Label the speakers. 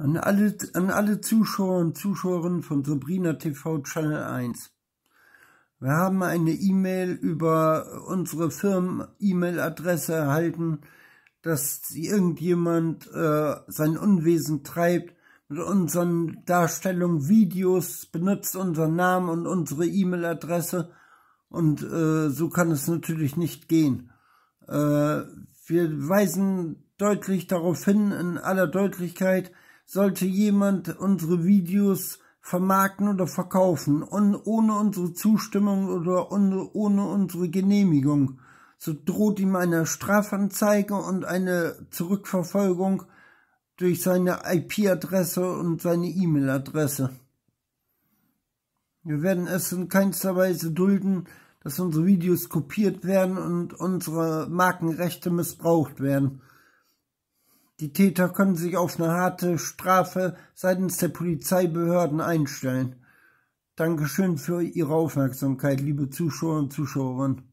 Speaker 1: An alle, an alle Zuschauer und Zuschauerinnen von Sabrina TV Channel 1. Wir haben eine E-Mail über unsere Firmen-E-Mail-Adresse erhalten, dass irgendjemand äh, sein Unwesen treibt, mit unseren Darstellungen Videos benutzt unseren Namen und unsere E-Mail-Adresse und äh, so kann es natürlich nicht gehen. Äh, wir weisen deutlich darauf hin, in aller Deutlichkeit, sollte jemand unsere Videos vermarkten oder verkaufen und ohne unsere Zustimmung oder ohne unsere Genehmigung. So droht ihm eine Strafanzeige und eine Zurückverfolgung durch seine IP-Adresse und seine E-Mail-Adresse. Wir werden es in keinster Weise dulden, dass unsere Videos kopiert werden und unsere Markenrechte missbraucht werden. Die Täter können sich auf eine harte Strafe seitens der Polizeibehörden einstellen. Dankeschön für Ihre Aufmerksamkeit, liebe Zuschauer und Zuschauerinnen.